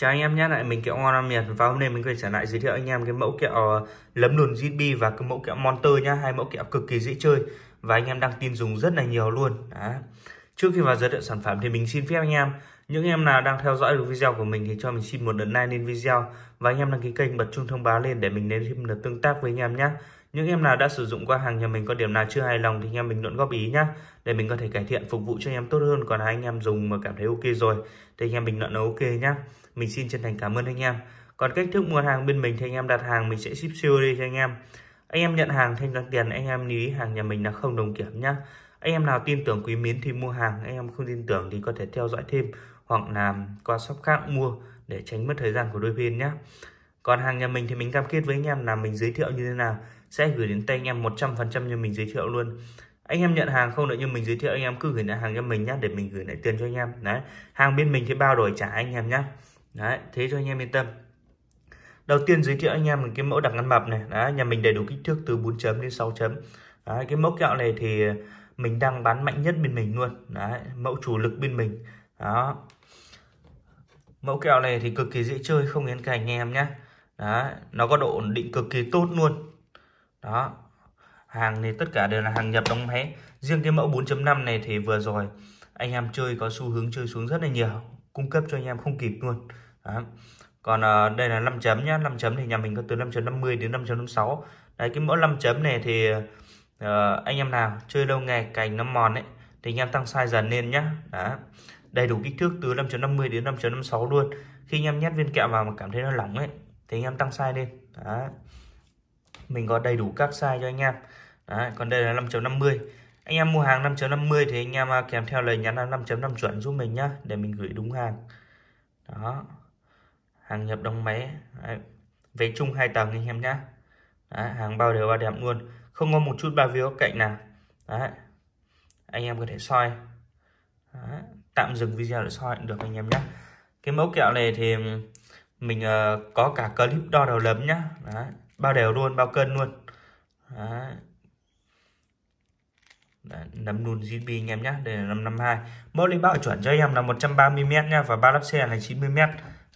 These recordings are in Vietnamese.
Chào anh em nhé, lại mình kẹo ngon Nam Miền và hôm nay mình quay trở lại giới thiệu anh em cái mẫu kẹo ờ, lấm lùn GB và cái mẫu kẹo Monster nhá, hai mẫu kẹo cực kỳ dễ chơi và anh em đang tin dùng rất là nhiều luôn. Đó. Trước khi vào giới thiệu sản phẩm thì mình xin phép anh em những em nào đang theo dõi được video của mình thì cho mình xin một lượt like lên video và anh em đăng ký kênh bật chuông thông báo lên để mình đến thêm lượt tương tác với anh em nhé. Những em nào đã sử dụng qua hàng nhà mình có điểm nào chưa hài lòng thì anh em mình luận góp ý nhá để mình có thể cải thiện phục vụ cho anh em tốt hơn. Còn anh em dùng mà cảm thấy ok rồi thì anh em mình luận là ok nhá. Mình xin chân thành cảm ơn anh em. Còn cách thức mua hàng bên mình thì anh em đặt hàng mình sẽ ship siêu đi cho anh em. Anh em nhận hàng thanh toán tiền anh em lưu ý hàng nhà mình là không đồng kiểm nhá. Anh em nào tin tưởng quý miến thì mua hàng, anh em không tin tưởng thì có thể theo dõi thêm hoặc là qua shop khác mua để tránh mất thời gian của đôi bên nhé. Còn hàng nhà mình thì mình cam kết với anh em là mình giới thiệu như thế nào sẽ gửi đến tay anh em 100% như mình giới thiệu luôn anh em nhận hàng không được như mình giới thiệu anh em cứ gửi lại hàng cho mình nhé để mình gửi lại tiền cho anh em đấy hàng bên mình thì bao đổi trả anh em nhé đấy thế cho anh em yên tâm đầu tiên giới thiệu anh em một cái mẫu đặc ngăn mập này đấy, nhà mình đầy đủ kích thước từ 4 chấm đến 6 chấm đấy, cái mẫu kẹo này thì mình đang bán mạnh nhất bên mình luôn đấy mẫu chủ lực bên mình đó mẫu kẹo này thì cực kỳ dễ chơi không yên cành anh em nhé đấy, nó có độ ổn định cực kỳ tốt luôn đó hàng thì tất cả đều là hàng nhập đóng máy riêng cái mẫu 4.5 này thì vừa rồi anh em chơi có xu hướng chơi xuống rất là nhiều cung cấp cho anh em không kịp luôn đó. còn à, đây là 5 chấm nhá 5 chấm thì nhà mình có từ 5.50 đến 5.56 đấy cái mẫu 5 chấm này thì à, anh em nào chơi lâu ngày cành nó mòn ấy thì anh em tăng size dần lên nhá đó đầy đủ kích thước từ 5.50 đến 5.56 luôn khi anh em nhét viên kẹo vào mà cảm thấy nó lỏng ấy thì anh em tăng size lên đó mình có đầy đủ các size cho anh em Đấy, còn đây là 5.50 anh em mua hàng 5.50 thì anh em à, kèm theo lời nhắn là 5.5 chuẩn giúp mình nhá để mình gửi đúng hàng đó hàng nhập đóng máy Đấy. về chung hai tầng anh em nhá Đấy, hàng bao đều bao đẹp luôn không có một chút ba víu cạnh nào Đấy. anh em có thể soi Đấy. tạm dừng video để soi được anh em nhé cái mẫu kẹo này thì mình ờ, có cả clip đo đầu lấm nhá Đấy. bao đều luôn bao cân luôn Đấy. Đấy, nấm đun GB anh em nhé đây là 552 mẫu lên bao chuẩn cho em là 130m nhá và ba lắp xe là 90m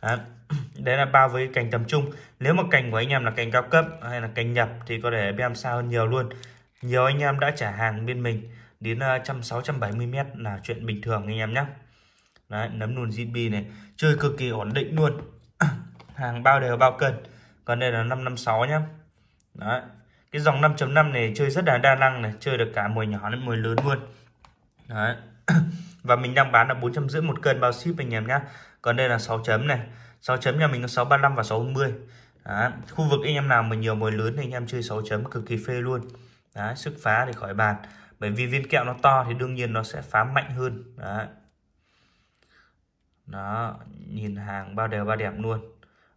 Đấy. đấy là bao với cành tầm trung nếu mà cành của anh em là cành cao cấp hay là cành nhập thì có thể em xa hơn nhiều luôn nhiều anh em đã trả hàng bên mình đến ờ, trăm sáu trăm bảy mươi mét là chuyện bình thường anh em nhé Đấy, nấm nùn GB này chơi cực kỳ ổn định luôn hàng bao đều bao cân còn đây là 556 nhé Đấy. cái dòng 5.5 này chơi rất là đa năng này chơi được cả mồi nhỏ đến mồi lớn luôn Đấy. và mình đang bán là bốn trăm rưỡi một cân bao ship anh em nhé còn đây là 6 chấm này 6 chấm nhà mình có 635 và 640 Đấy. khu vực anh em nào mà nhiều mồi lớn thì anh em chơi 6 chấm cực kỳ phê luôn Đấy. sức phá thì khỏi bàn bởi vì viên kẹo nó to thì đương nhiên nó sẽ phá mạnh hơn Đấy. đó nhìn hàng bao đều bao đẹp luôn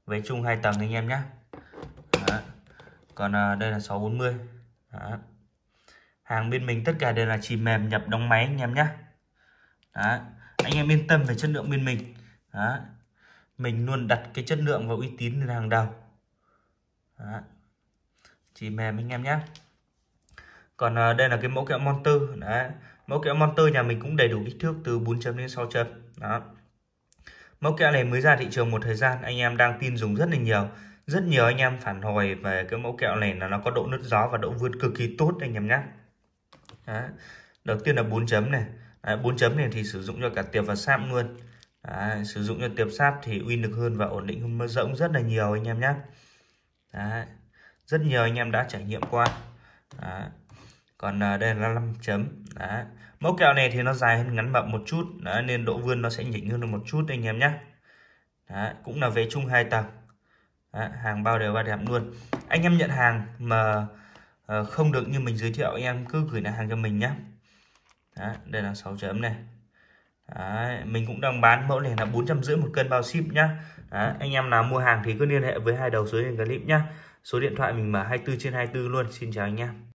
Vế chung hai tầng anh em nhé. Còn à, đây là 640. Đó. Hàng bên mình tất cả đều là chỉ mềm nhập đóng máy anh em nhé. Anh em yên tâm về chất lượng bên mình. Đó. Mình luôn đặt cái chất lượng và uy tín lên hàng đầu. Đó. Chỉ mềm anh em nhé. Còn à, đây là cái mẫu kẹo Monster. Đấy. Mẫu kẹo Monster nhà mình cũng đầy đủ kích thước từ 4 chấm đến 6 chấm. Đó. Mẫu kẹo này mới ra thị trường một thời gian, anh em đang tin dùng rất là nhiều. Rất nhiều anh em phản hồi về cái mẫu kẹo này là nó có độ nứt gió và độ vươn cực kỳ tốt anh em nhé. Đầu tiên là 4 chấm này. Đấy, 4 chấm này thì sử dụng cho cả tiệp và sáp luôn. Đấy, sử dụng cho tiệp sáp thì uy lực hơn và ổn định hơn rộng rất là nhiều anh em nhé. Đấy. Rất nhiều anh em đã trải nghiệm qua. Đấy còn à, đây là 5 chấm Đấy. mẫu kẹo này thì nó dài hơn ngắn mập một chút Đấy, nên độ vươn nó sẽ nhỉnh hơn một chút anh em nhé Đấy. cũng là vé chung hai tầng Đấy. hàng bao đều ba đẹp luôn anh em nhận hàng mà ờ, không được như mình giới thiệu anh em cứ gửi lại hàng cho mình nhé Đấy. đây là 6 chấm này Đấy, mình cũng đang bán mẫu này là bốn trăm rưỡi một cân bao ship nhá. Đấy, anh em nào mua hàng thì cứ liên hệ với hai đầu dưới hình clip nhá. Số điện thoại mình mở 24 trên 24 luôn. Xin chào anh em.